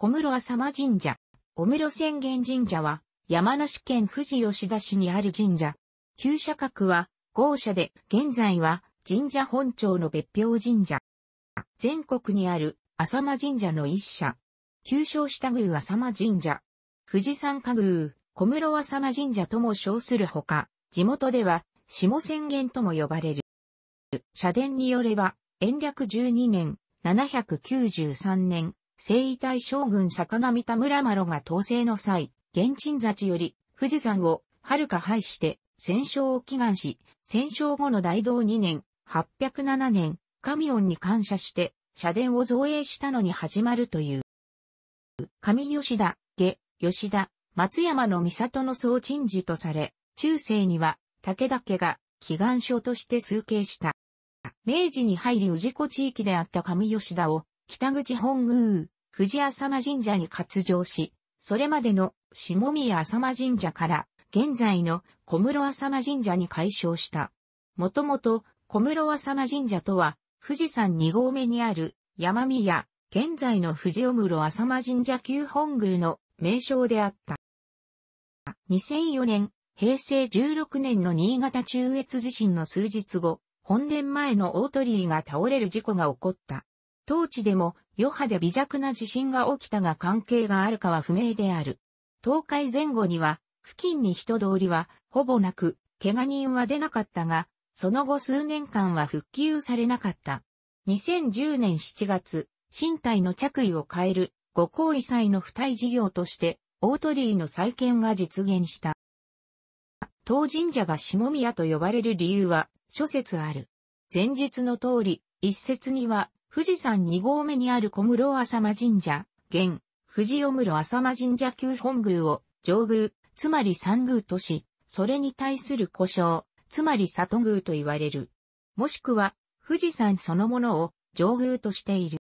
小室浅間神社、小室宣言神社は、山梨県富士吉田市にある神社。旧社格は、豪社で、現在は、神社本庁の別表神社。全国にある、浅間神社の一社。旧称下宮浅間神社。富士山下宮、小室浅間神社とも称するほか、地元では、下宣言とも呼ばれる。社殿によれば、延暦12年、793年、征夷大将軍坂上田村麻呂が統制の際、現鎮座地より富士山を遥か廃して、戦勝を祈願し、戦勝後の大道2年、807年、神恩に感謝して、社殿を造営したのに始まるという。上吉田、下、吉田、松山の三里の総鎮守とされ、中世には武田家が祈願所として崇敬した。明治に入り宇治湖地域であった上吉田を北口本宮、藤浅間神社に割譲し、それまでの下宮浅間神社から現在の小室浅間神社に改称した。もともと小室浅間神社とは富士山二合目にある山宮、現在の富士小室浅間神社旧本宮の名称であった。2004年、平成16年の新潟中越地震の数日後、本殿前の大鳥居が倒れる事故が起こった。当地でも余波で微弱な地震が起きたが関係があるかは不明である。倒壊前後には、付近に人通りはほぼなく、怪我人は出なかったが、その後数年間は復旧されなかった。2010年7月、身体の着衣を変える、ご行為祭の付帯事業として、大鳥居の再建が実現した。当神社が下宮と呼ばれる理由は諸説ある。前述の通り、一説には富士山二合目にある小室浅間神社、現、富士小室浅間神社旧本宮を、上宮、つまり三宮とし、それに対する故障、つまり里宮と言われる。もしくは、富士山そのものを、上宮としている。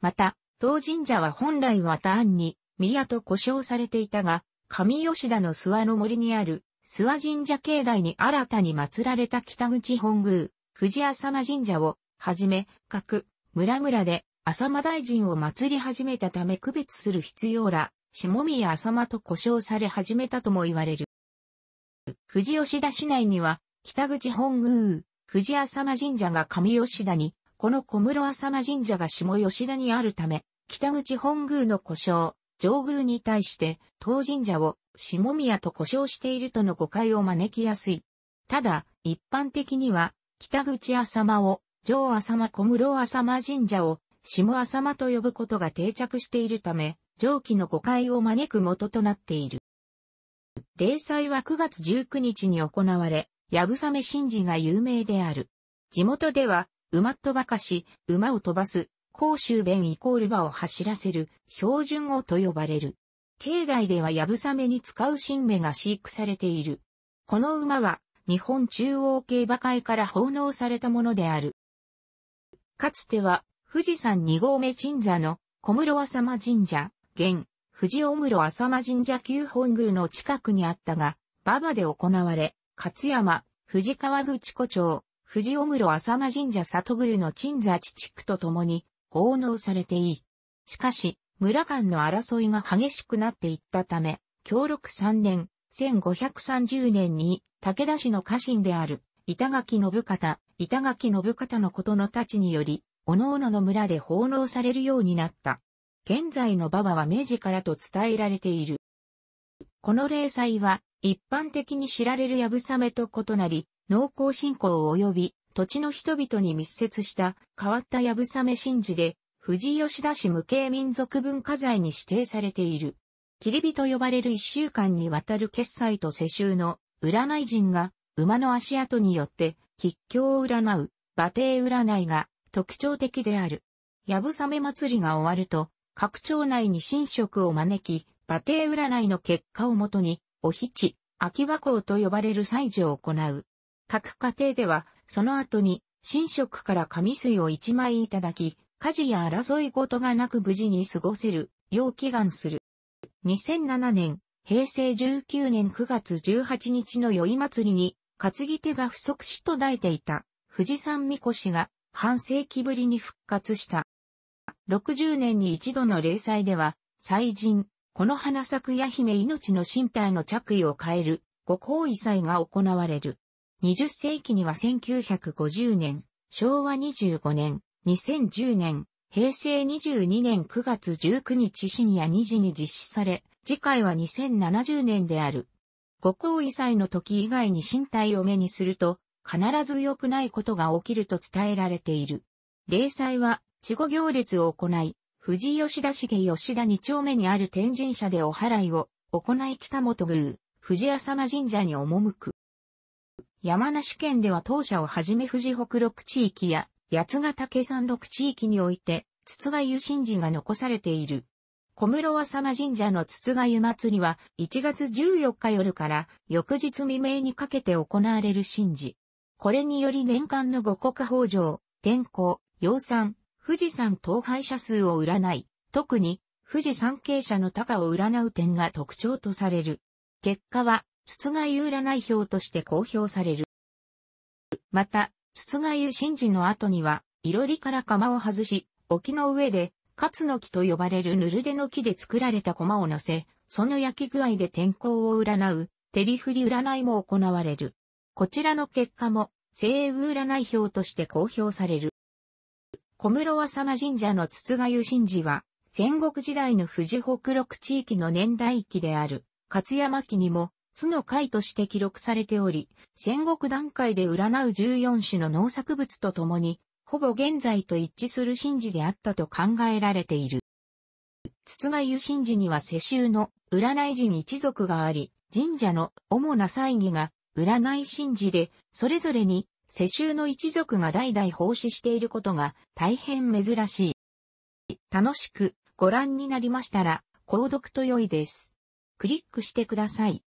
また、当神社は本来はーンに、宮と呼称されていたが、上吉田の諏訪の森にある、諏訪神社境内に新たに祀られた北口本宮、富士浅間神社をはじめ、各村々で浅間大臣を祭り始めたため区別する必要ら、下宮浅間と呼称され始めたとも言われる。富士吉田市内には、北口本宮、富士浅間神社が上吉田に、この小室浅間神社が下吉田にあるため、北口本宮の故障、上宮に対して、当神社を下宮と故障しているとの誤解を招きやすい。ただ、一般的には、北口浅間を上浅間小室浅間神社を下浅間と呼ぶことが定着しているため、上記の誤解を招く元となっている。例祭は9月19日に行われ、やぶさめ神事が有名である。地元では、馬と飛ばかし、馬を飛ばす、甲州弁イコール馬を走らせる、標準語と呼ばれる。境内ではやぶさめに使う新芽が飼育されている。この馬は、日本中央競馬会から奉納されたものである。かつては、富士山二合目鎮座の小室浅間神社、現、富士小室浅間神社旧本宮の近くにあったが、馬場で行われ、勝山、富士川口湖町、富士小室浅間神社里宮の鎮座地地区とともに、奉納されていい。しかし、村間の争いが激しくなっていったため、協力3年、1530年に、武田氏の家臣である、板垣信方、板垣信方のことの太刀により、各々の村で奉納されるようになった。現在の馬場は明治からと伝えられている。この霊祭は、一般的に知られるやぶさめと異なり、農耕信仰及び土地の人々に密接した変わったやぶさめ神事で、富士吉田市無形民族文化財に指定されている。霧火と呼ばれる一週間にわたる決済と世襲の占い人が馬の足跡によって吉凶を占う、馬蹄占いが特徴的である。やぶさめ祭りが終わると、各町内に神職を招き、馬蹄占いの結果をもとに、おひち、秋和校と呼ばれる祭事を行う。各家庭では、その後に、神職から紙水を一枚いただき、家事や争い事がなく無事に過ごせる、よう祈願する。2007年、平成19年9月18日の宵祭りに、担ぎ手が不足し途絶えていた、富士山みこしが半世紀ぶりに復活した。60年に一度の例祭では、祭神、この花咲くや姫命の身体の着衣を変える、ご行為祭が行われる。20世紀には1950年、昭和25年、2010年、平成22年9月19日深夜2時に実施され、次回は2070年である。国王遺祭の時以外に身体を目にすると、必ず良くないことが起きると伝えられている。霊祭は、稚語行列を行い、藤井吉田茂吉田二丁目にある天神社でお祓いを行い北本宮、藤浅間神社に赴く。山梨県では当社をはじめ富士北六地域や八ヶ岳山六地域において、筒が湯神事が残されている。小室浅間神社の筒が湯祭りは1月14日夜から翌日未明にかけて行われる神事。これにより年間の五国豊穣、天候、養蚕、富士山倒廃者数を占い、特に富士山傾斜の高を占う点が特徴とされる。結果は、筒が湯占い表として公表される。また、筒が湯神事の後には、いろりから釜を外し、沖の上でカツの木と呼ばれるヌルデの木で作られた駒を乗せ、その焼き具合で天候を占う、照り振り占いも行われる。こちらの結果も、西英占い表として公表される。小室和様神社の筒がゆ神事は、戦国時代の富士北六地域の年代記である、勝山記にも、津の会として記録されており、戦国段階で占う14種の農作物とともに、ほぼ現在と一致する神事であったと考えられている。筒がゆ神事には世襲の占い人一族があり、神社の主な祭儀が占い神事で、それぞれに世襲の一族が代々奉仕していることが大変珍しい。楽しくご覧になりましたら、購読と良いです。クリックしてください。